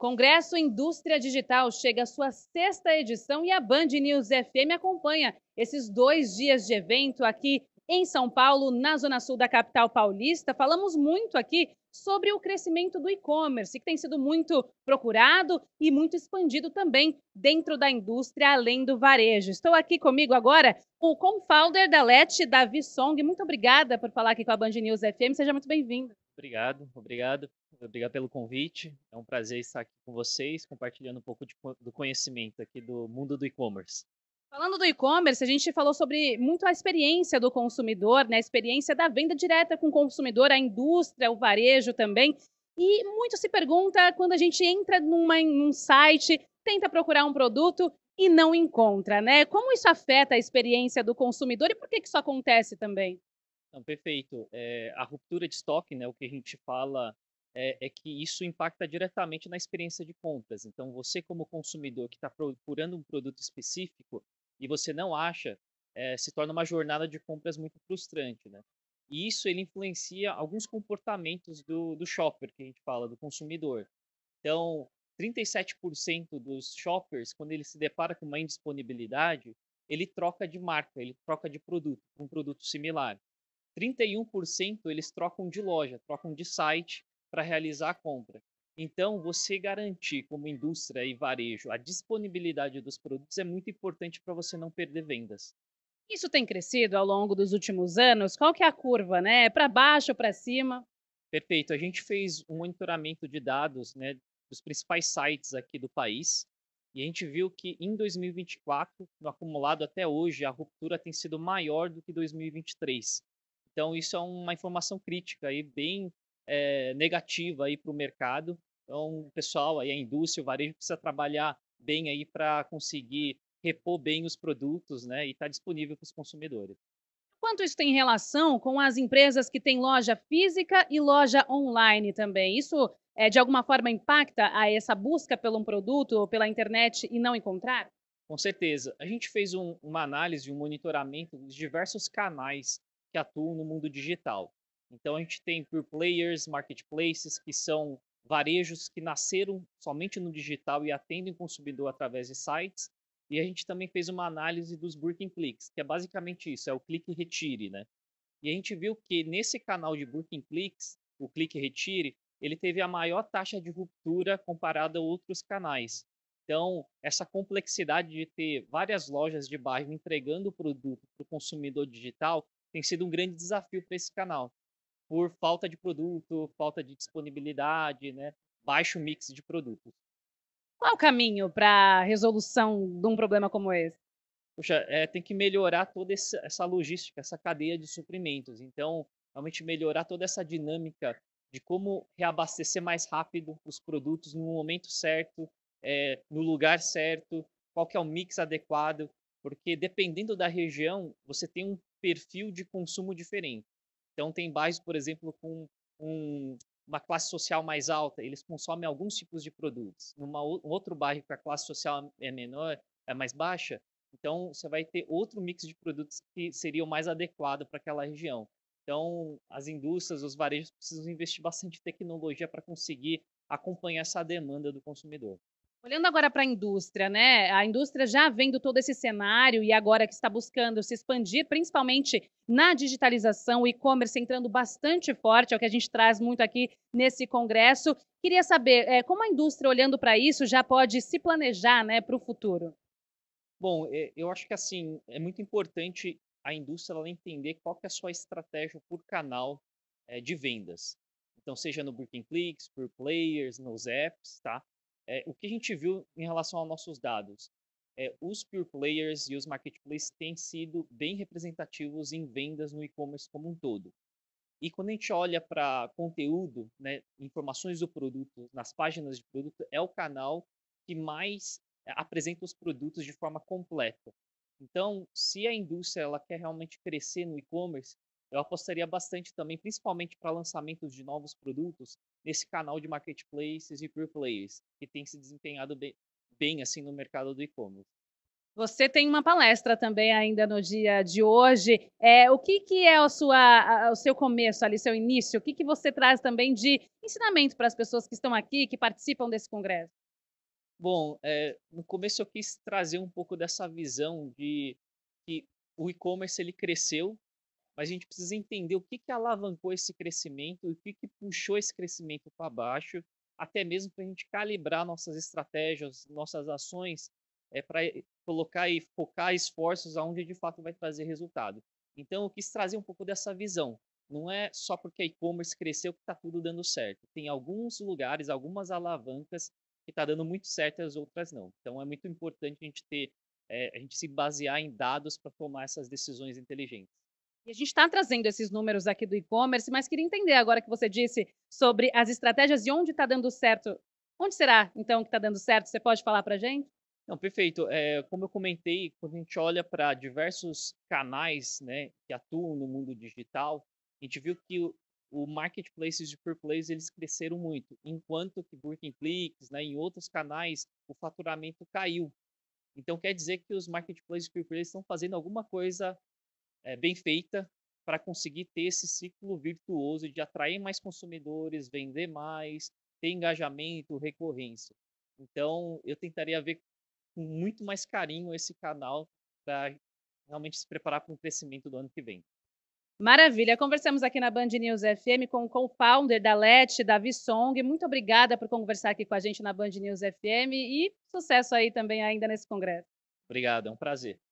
Congresso Indústria Digital chega à sua sexta edição e a Band News FM acompanha esses dois dias de evento aqui em São Paulo, na zona sul da capital paulista. Falamos muito aqui sobre o crescimento do e-commerce, que tem sido muito procurado e muito expandido também dentro da indústria, além do varejo. Estou aqui comigo agora o co-founder da LET, Davi Song. Muito obrigada por falar aqui com a Band News FM. Seja muito bem-vindo obrigado, obrigado, obrigado pelo convite. É um prazer estar aqui com vocês, compartilhando um pouco de, do conhecimento aqui do mundo do e-commerce. Falando do e-commerce, a gente falou sobre muito a experiência do consumidor, né? a experiência da venda direta com o consumidor, a indústria, o varejo também. E muito se pergunta quando a gente entra numa, num site, tenta procurar um produto e não encontra, né? Como isso afeta a experiência do consumidor e por que, que isso acontece também? perfeito. É, a ruptura de estoque, né, o que a gente fala é, é, que isso impacta diretamente na experiência de compras. Então, você como consumidor que está procurando um produto específico e você não acha, é, se torna uma jornada de compras muito frustrante, né? E isso ele influencia alguns comportamentos do, do shopper, que a gente fala, do consumidor. Então, 37% dos shoppers, quando ele se depara com uma indisponibilidade, ele troca de marca, ele troca de produto, um produto similar. 31% eles trocam de loja, trocam de site para realizar a compra. Então, você garantir como indústria e varejo a disponibilidade dos produtos é muito importante para você não perder vendas. Isso tem crescido ao longo dos últimos anos? Qual que é a curva, né? É para baixo, ou para cima? Perfeito. A gente fez um monitoramento de dados, né, dos principais sites aqui do país, e a gente viu que em 2024, no acumulado até hoje, a ruptura tem sido maior do que 2023. Então, isso é uma informação crítica e bem é, negativa para o mercado. Então, o pessoal, aí, a indústria, o varejo precisa trabalhar bem aí para conseguir repor bem os produtos né, e estar tá disponível para os consumidores. Quanto isso tem relação com as empresas que têm loja física e loja online também? Isso, é, de alguma forma, impacta a essa busca por um produto ou pela internet e não encontrar? Com certeza. A gente fez um, uma análise, um monitoramento dos diversos canais que atuam no mundo digital. Então a gente tem pure players, marketplaces, que são varejos que nasceram somente no digital e atendem o consumidor através de sites. E a gente também fez uma análise dos Burking Clicks, que é basicamente isso, é o clique e retire, né? E a gente viu que nesse canal de Burking Clicks, o clique e retire, ele teve a maior taxa de ruptura comparada a outros canais. Então, essa complexidade de ter várias lojas de bairro entregando o produto para o consumidor digital tem sido um grande desafio para esse canal, por falta de produto, falta de disponibilidade, né? baixo mix de produtos. Qual o caminho para resolução de um problema como esse? Poxa, é, tem que melhorar toda essa logística, essa cadeia de suprimentos. Então, realmente melhorar toda essa dinâmica de como reabastecer mais rápido os produtos no momento certo, é, no lugar certo, qual que é o mix adequado, porque dependendo da região, você tem um perfil de consumo diferente. Então, tem bairros, por exemplo, com um, uma classe social mais alta, eles consomem alguns tipos de produtos. Numa, um outro bairro que a classe social é menor, é mais baixa, então você vai ter outro mix de produtos que seria o mais adequado para aquela região. Então, as indústrias, os varejos precisam investir bastante em tecnologia para conseguir acompanhar essa demanda do consumidor. Olhando agora para a indústria, né? A indústria já vendo todo esse cenário e agora que está buscando se expandir, principalmente na digitalização, o e-commerce entrando bastante forte, é o que a gente traz muito aqui nesse congresso. Queria saber é, como a indústria, olhando para isso, já pode se planejar né, para o futuro. Bom, eu acho que assim é muito importante a indústria ela entender qual que é a sua estratégia por canal é, de vendas. Então, seja no Booking Clicks, por players, nos apps, tá? É, o que a gente viu em relação aos nossos dados? É, os pure players e os marketplaces têm sido bem representativos em vendas no e-commerce como um todo. E quando a gente olha para conteúdo, né, informações do produto nas páginas de produto, é o canal que mais é, apresenta os produtos de forma completa. Então, se a indústria ela quer realmente crescer no e-commerce, eu apostaria bastante também, principalmente para lançamentos de novos produtos, nesse canal de marketplaces e pure players, que tem se desempenhado bem, bem assim no mercado do e-commerce. Você tem uma palestra também ainda no dia de hoje. É, o que, que é a sua, a, o seu começo ali, seu início? O que, que você traz também de ensinamento para as pessoas que estão aqui, que participam desse congresso? Bom, é, no começo eu quis trazer um pouco dessa visão de que o e-commerce ele cresceu mas a gente precisa entender o que, que alavancou esse crescimento, o que, que puxou esse crescimento para baixo, até mesmo para a gente calibrar nossas estratégias, nossas ações, é, eh, para colocar e focar esforços aonde de fato vai trazer resultado. Então, eu quis trazer um pouco dessa visão. Não é só porque e-commerce cresceu que está tudo dando certo. Tem alguns lugares, algumas alavancas que está dando muito certo e as outras não. Então, é muito importante a gente ter, é, a gente se basear em dados para tomar essas decisões inteligentes. E a gente está trazendo esses números aqui do e-commerce, mas queria entender agora que você disse sobre as estratégias e onde está dando certo. Onde será, então, que está dando certo? Você pode falar para a gente? Não, perfeito. É, como eu comentei, quando a gente olha para diversos canais né, que atuam no mundo digital, a gente viu que o, o marketplaces e purplays eles cresceram muito, enquanto que Burger Clicks, né, em outros canais, o faturamento caiu. Então quer dizer que os marketplaces e purplays estão fazendo alguma coisa é, bem feita para conseguir ter esse ciclo virtuoso de atrair mais consumidores, vender mais, ter engajamento, recorrência. Então, eu tentaria ver com muito mais carinho esse canal para realmente se preparar para o crescimento do ano que vem. Maravilha. Conversamos aqui na Band News FM com o co-founder da LET, Davi Song. Muito obrigada por conversar aqui com a gente na Band News FM e sucesso aí também ainda nesse congresso. Obrigado, é um prazer.